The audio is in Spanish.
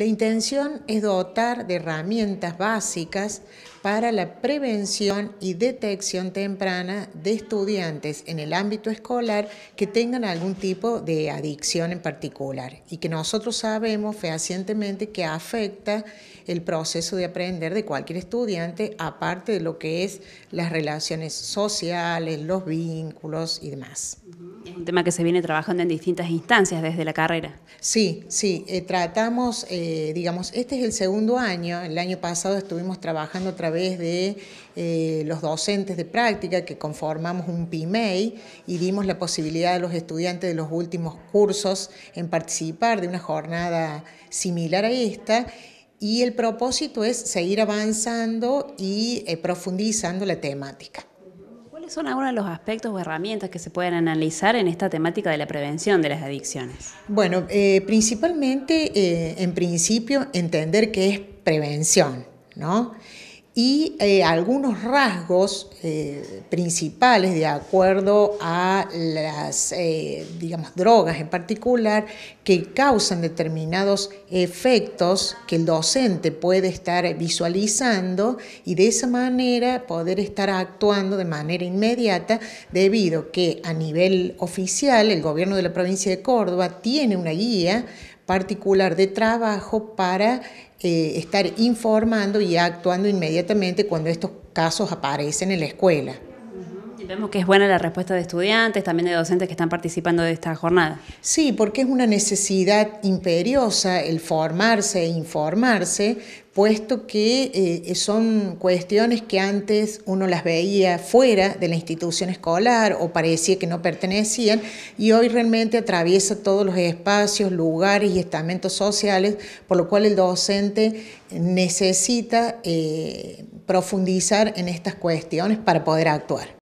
La intención es dotar de herramientas básicas para la prevención y detección temprana de estudiantes en el ámbito escolar que tengan algún tipo de adicción en particular y que nosotros sabemos fehacientemente que afecta el proceso de aprender de cualquier estudiante, aparte de lo que es las relaciones sociales, los vínculos y demás un tema que se viene trabajando en distintas instancias desde la carrera. Sí, sí, eh, tratamos, eh, digamos, este es el segundo año, el año pasado estuvimos trabajando a través de eh, los docentes de práctica que conformamos un PIMEI y dimos la posibilidad a los estudiantes de los últimos cursos en participar de una jornada similar a esta. Y el propósito es seguir avanzando y profundizando la temática. ¿Cuáles son algunos de los aspectos o herramientas que se pueden analizar en esta temática de la prevención de las adicciones? Bueno, eh, principalmente, eh, en principio, entender qué es prevención, ¿no? y eh, algunos rasgos eh, principales de acuerdo a las, eh, digamos, drogas en particular que causan determinados efectos que el docente puede estar visualizando y de esa manera poder estar actuando de manera inmediata debido que a nivel oficial el gobierno de la provincia de Córdoba tiene una guía particular de trabajo para eh, estar informando y actuando inmediatamente cuando estos casos aparecen en la escuela. Vemos que es buena la respuesta de estudiantes, también de docentes que están participando de esta jornada. Sí, porque es una necesidad imperiosa el formarse e informarse, puesto que eh, son cuestiones que antes uno las veía fuera de la institución escolar o parecía que no pertenecían y hoy realmente atraviesa todos los espacios, lugares y estamentos sociales, por lo cual el docente necesita eh, profundizar en estas cuestiones para poder actuar.